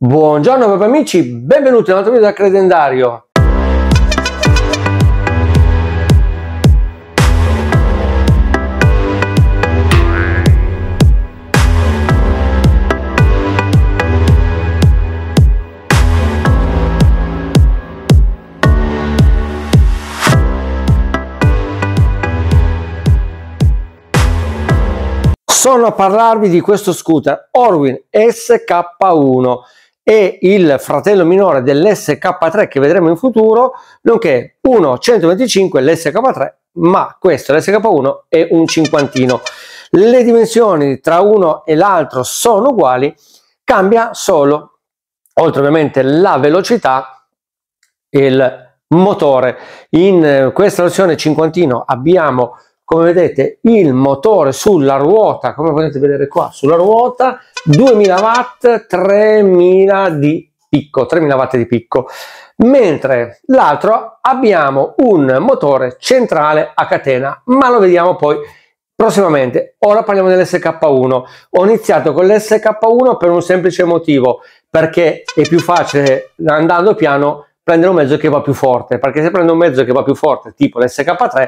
Buongiorno papà amici, benvenuti a un altro video da Credendario. Sono a parlarvi di questo scooter Orwin SK1 e il fratello minore dell'SK3 che vedremo in futuro, nonché uno 125 l'SK3, ma questo l'SK1 è un cinquantino. Le dimensioni tra uno e l'altro sono uguali, cambia solo, oltre ovviamente la velocità, il motore. In eh, questa versione cinquantino abbiamo come vedete il motore sulla ruota come potete vedere qua sulla ruota 2000 watt 3000 di picco 3000 watt di picco mentre l'altro abbiamo un motore centrale a catena ma lo vediamo poi prossimamente ora parliamo dell'SK1 ho iniziato con l'SK1 per un semplice motivo perché è più facile andando piano prendere un mezzo che va più forte perché se prendo un mezzo che va più forte tipo l'SK3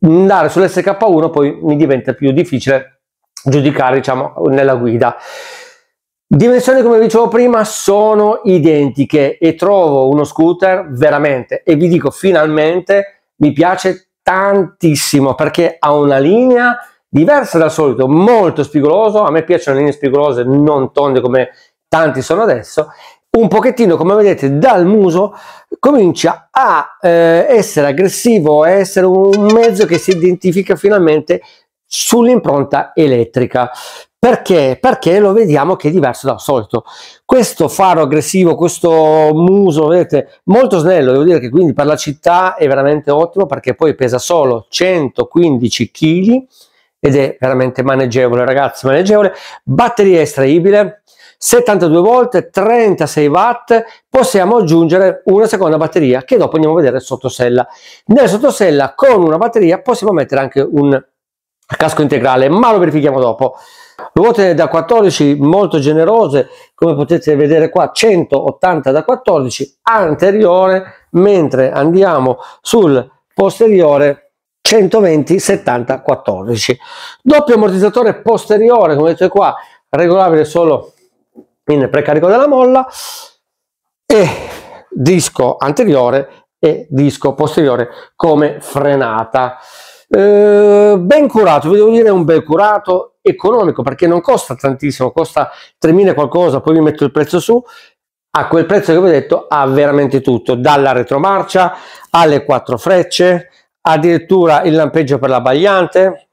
andare sull'SK1 poi mi diventa più difficile giudicare diciamo nella guida dimensioni come dicevo prima sono identiche e trovo uno scooter veramente e vi dico finalmente mi piace tantissimo perché ha una linea diversa dal solito molto spigoloso a me piacciono le linee spigolose non tonde come tanti sono adesso un pochettino, come vedete, dal muso comincia a eh, essere aggressivo, a essere un mezzo che si identifica finalmente sull'impronta elettrica. Perché? Perché lo vediamo che è diverso dal solito. Questo faro aggressivo, questo muso, vedete, molto snello, devo dire che quindi per la città è veramente ottimo perché poi pesa solo 115 kg ed è veramente maneggevole, ragazzi, maneggevole. Batteria estraibile, 72 volt, 36 watt, possiamo aggiungere una seconda batteria che dopo andiamo a vedere sottosella. Nella sottosella con una batteria possiamo mettere anche un casco integrale, ma lo verifichiamo dopo. Ruote da 14 molto generose, come potete vedere qua, 180 da 14 anteriore, mentre andiamo sul posteriore 120 70 14 doppio ammortizzatore posteriore come vedete qua regolabile solo in precarico della molla e disco anteriore e disco posteriore come frenata. Eh, ben curato, vi devo dire un bel curato economico perché non costa tantissimo, costa 3.000 qualcosa, poi vi metto il prezzo su. A quel prezzo che vi ho detto ha veramente tutto, dalla retromarcia alle quattro frecce, addirittura il lampeggio per la bagliante,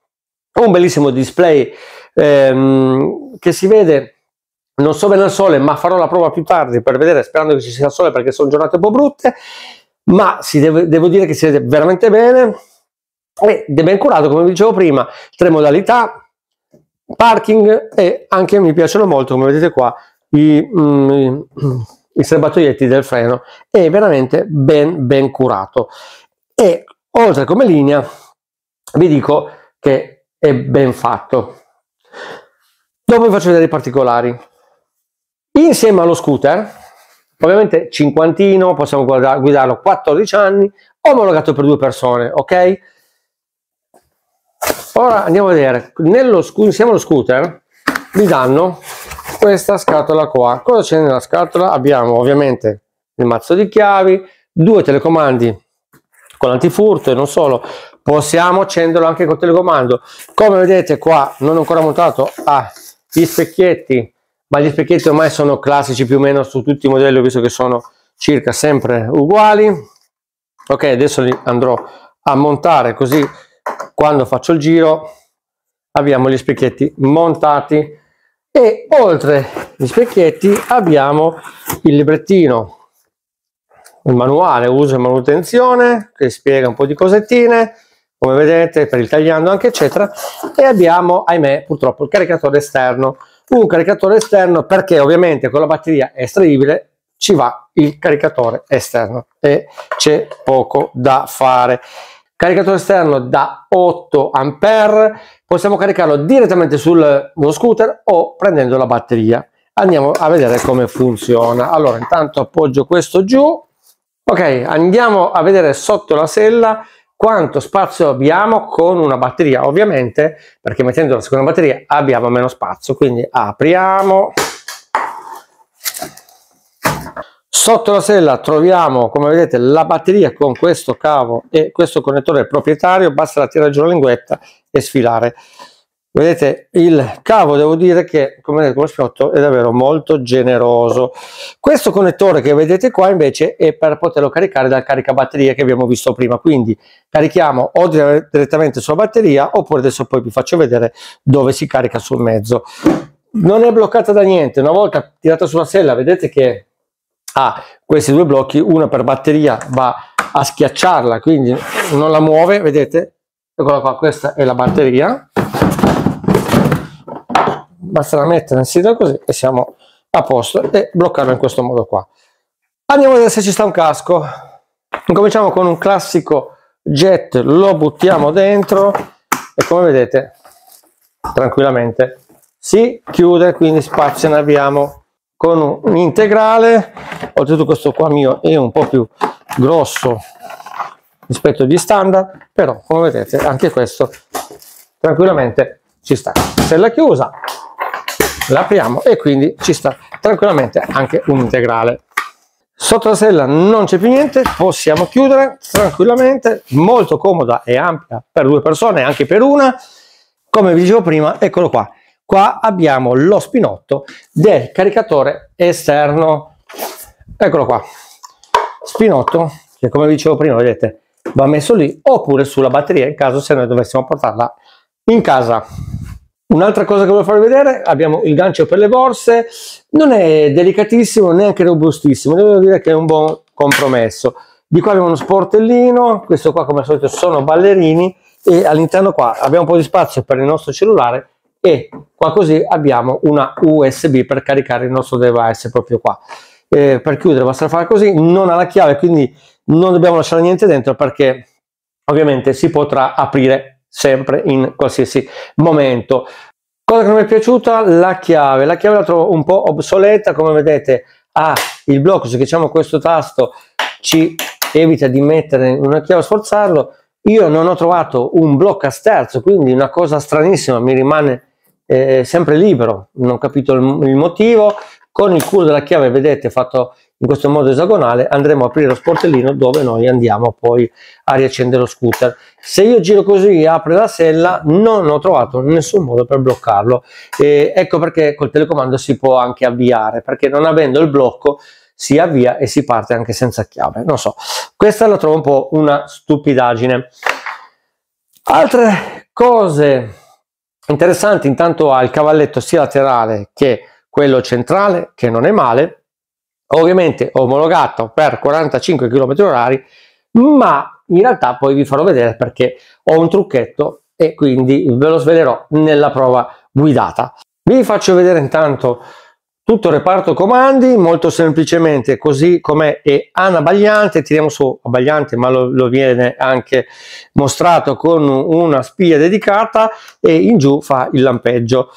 un bellissimo display ehm, che si vede non so bene al sole ma farò la prova più tardi per vedere sperando che ci sia il sole perché sono giornate un po' brutte ma deve, devo dire che si vede veramente bene ed è ben curato come vi dicevo prima tre modalità parking e anche mi piacciono molto come vedete qua i, mm, i serbatoietti del freno è veramente ben ben curato e oltre come linea vi dico che è ben fatto dopo vi faccio vedere i particolari Insieme allo scooter, ovviamente cinquantino, possiamo guida guidarlo 14 anni, omologato per due persone, ok? Ora andiamo a vedere, nello, insieme allo scooter vi danno questa scatola qua. Cosa c'è nella scatola? Abbiamo ovviamente il mazzo di chiavi, due telecomandi con l'antifurto e non solo, possiamo accenderlo anche col telecomando. Come vedete qua non ho ancora montato ah, gli specchietti ma gli specchietti ormai sono classici più o meno su tutti i modelli, visto che sono circa sempre uguali. Ok, adesso li andrò a montare così quando faccio il giro abbiamo gli specchietti montati e oltre gli specchietti abbiamo il librettino il manuale uso e manutenzione che spiega un po' di cosettine come vedete per il tagliando anche eccetera e abbiamo ahimè purtroppo il caricatore esterno un caricatore esterno perché ovviamente con la batteria estraibile ci va il caricatore esterno e c'è poco da fare caricatore esterno da 8 a possiamo caricarlo direttamente sul scooter o prendendo la batteria andiamo a vedere come funziona allora intanto appoggio questo giù ok andiamo a vedere sotto la sella quanto spazio abbiamo con una batteria ovviamente perché mettendo la seconda batteria abbiamo meno spazio quindi apriamo sotto la sella troviamo come vedete la batteria con questo cavo e questo connettore proprietario basta tirare giù la linguetta e sfilare vedete il cavo devo dire che come vedete con lo è davvero molto generoso questo connettore che vedete qua invece è per poterlo caricare dal caricabatteria che abbiamo visto prima quindi carichiamo o direttamente sulla batteria oppure adesso poi vi faccio vedere dove si carica sul mezzo non è bloccata da niente una volta tirata sulla sella vedete che ha questi due blocchi una per batteria va a schiacciarla quindi non la muove vedete eccola qua questa è la batteria basterà mettere in sito così e siamo a posto e bloccarlo in questo modo qua andiamo a vedere se ci sta un casco incominciamo con un classico jet lo buttiamo dentro e come vedete tranquillamente si chiude quindi spazio ne abbiamo con un integrale oltretutto questo qua mio è un po' più grosso rispetto agli standard però come vedete anche questo tranquillamente ci sta sella chiusa l'apriamo e quindi ci sta tranquillamente anche un integrale sotto la sella non c'è più niente possiamo chiudere tranquillamente molto comoda e ampia per due persone anche per una come vi dicevo prima eccolo qua qua abbiamo lo spinotto del caricatore esterno eccolo qua spinotto che come vi dicevo prima vedete va messo lì oppure sulla batteria in caso se noi dovessimo portarla in casa Un'altra cosa che voglio farvi vedere, abbiamo il gancio per le borse, non è delicatissimo, neanche robustissimo, devo dire che è un buon compromesso. Di qua abbiamo uno sportellino, questo qua come al solito sono ballerini e all'interno qua abbiamo un po' di spazio per il nostro cellulare e qua così abbiamo una USB per caricare il nostro device proprio qua. Eh, per chiudere basta fare così, non ha la chiave quindi non dobbiamo lasciare niente dentro perché ovviamente si potrà aprire sempre in qualsiasi momento. Cosa che non mi è piaciuta? La chiave. La chiave la trovo un po' obsoleta, come vedete ha ah, il blocco, se diciamo questo tasto ci evita di mettere una chiave a sforzarlo. Io non ho trovato un blocco a sterzo, quindi una cosa stranissima, mi rimane eh, sempre libero, non ho capito il, il motivo. Con il culo della chiave, vedete, fatto in questo modo esagonale, andremo a aprire lo sportellino dove noi andiamo poi a riaccendere lo scooter se io giro così e apro la sella non ho trovato nessun modo per bloccarlo e ecco perché col telecomando si può anche avviare perché non avendo il blocco si avvia e si parte anche senza chiave non so questa la trovo un po' una stupidaggine altre cose interessanti intanto ha il cavalletto sia laterale che quello centrale che non è male ovviamente omologato per 45 km h ma in realtà poi vi farò vedere perché ho un trucchetto e quindi ve lo svelerò nella prova guidata. Vi faccio vedere intanto tutto il reparto comandi, molto semplicemente così com'è e anabagliante, tiriamo su abbagliante ma lo, lo, viene anche mostrato con una spia dedicata e in giù fa il lampeggio.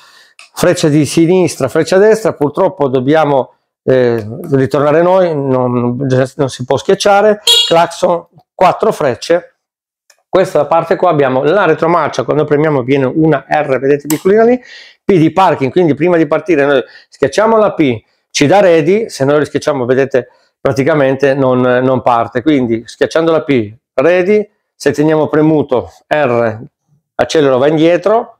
Freccia di sinistra, freccia destra, purtroppo dobbiamo eh, ritornare noi, non, non si può schiacciare, clacson quattro frecce questa parte qua abbiamo la retromarcia quando premiamo viene una R vedete piccolina lì P di parking quindi prima di partire noi schiacciamo la P ci dà ready se noi schiacciamo vedete praticamente non, non parte quindi schiacciando la P ready se teniamo premuto R accelero va indietro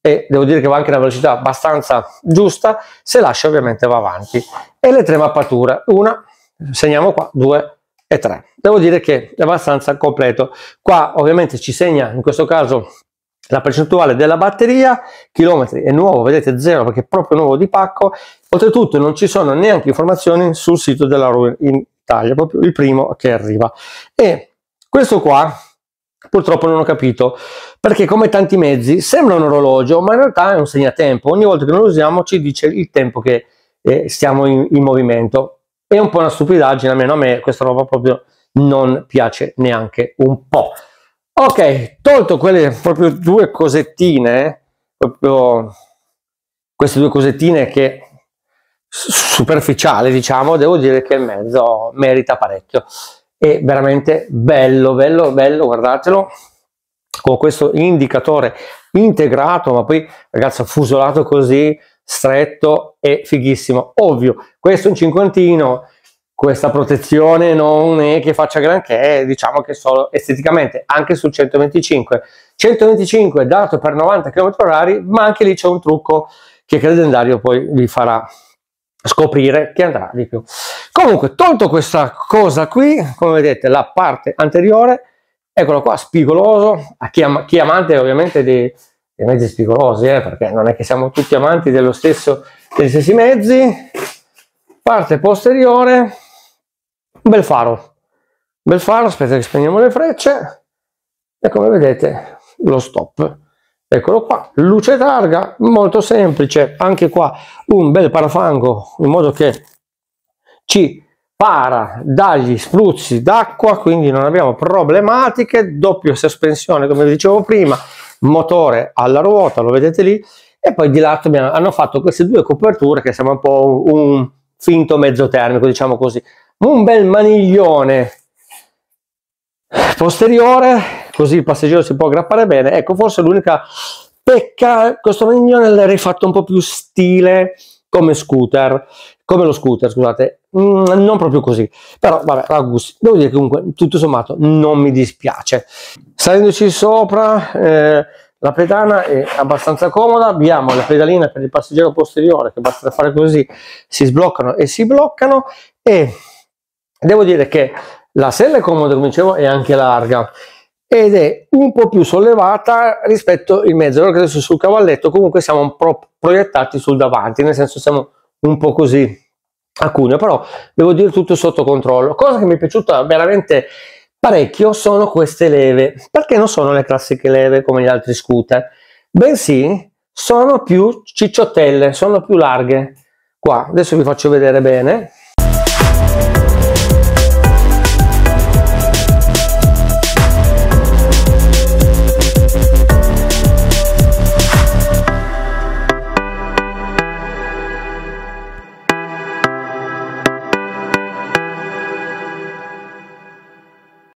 e devo dire che va anche a una velocità abbastanza giusta se lascia ovviamente va avanti e le tre mappature una segniamo qua due e 3. Devo dire che è abbastanza completo. Qua ovviamente ci segna in questo caso la percentuale della batteria, chilometri è nuovo, vedete zero perché è proprio nuovo di pacco, oltretutto non ci sono neanche informazioni sul sito della Ruin in Italia, proprio il primo che arriva. E questo qua purtroppo non ho capito, perché come tanti mezzi sembra un orologio, ma in realtà è un segnatempo, ogni volta che lo usiamo ci dice il tempo che eh, stiamo in, in movimento è un po' una stupidaggine, almeno a me questa roba proprio non piace neanche un po'. Ok, tolto quelle proprio due cosettine, proprio queste due cosettine che superficiale diciamo devo dire che il mezzo merita parecchio è veramente bello bello bello guardatelo con questo indicatore integrato ma poi ragazzi fusolato così stretto e fighissimo. Ovvio, questo è un cinquantino, questa protezione non è che faccia granché, diciamo che solo esteticamente, anche sul 125. 125 dato per 90 km/h, ma anche lì c'è un trucco che il calendario poi vi farà scoprire che andrà di più. Comunque, tolto questa cosa qui, come vedete, la parte anteriore, eccolo qua, spigoloso, a chi, am chi amante ovviamente di dei mezzi spigolosi, eh, perché non è che siamo tutti amanti stesso, degli stessi mezzi. Parte posteriore, bel faro. Bel faro, aspetta che spegniamo le frecce. E come vedete lo stop. Eccolo qua, luce targa, molto semplice. Anche qua un bel parafango, in modo che ci para dagli spruzzi d'acqua, quindi non abbiamo problematiche, doppia sospensione come vi dicevo prima, motore alla ruota, lo vedete lì, e poi di lato abbiamo, hanno fatto queste due coperture che sembra un po' un, un finto mezzo termico, diciamo così. Un bel maniglione posteriore, così il passeggero si può aggrappare bene. Ecco, forse l'unica pecca, questo maniglione l'ha rifatto un po' più stile come scooter come lo scooter, scusate, mm, non proprio così, però vabbè, a gusti. Devo dire che comunque tutto sommato non mi dispiace. Salendoci sopra, eh, la pedana è abbastanza comoda, abbiamo la pedalina per il passeggero posteriore che basta fare così, si sbloccano e si bloccano e devo dire che la sella è comoda, come dicevo, è anche larga ed è un po' più sollevata rispetto in mezzo. Allora che adesso sul cavalletto comunque siamo un proiettati sul davanti, nel senso siamo un po' così a cuneo, però devo dire tutto sotto controllo. Cosa che mi è piaciuta veramente parecchio sono queste leve, perché non sono le classiche leve come gli altri scooter, bensì sono più cicciottelle, sono più larghe. Qua adesso vi faccio vedere bene.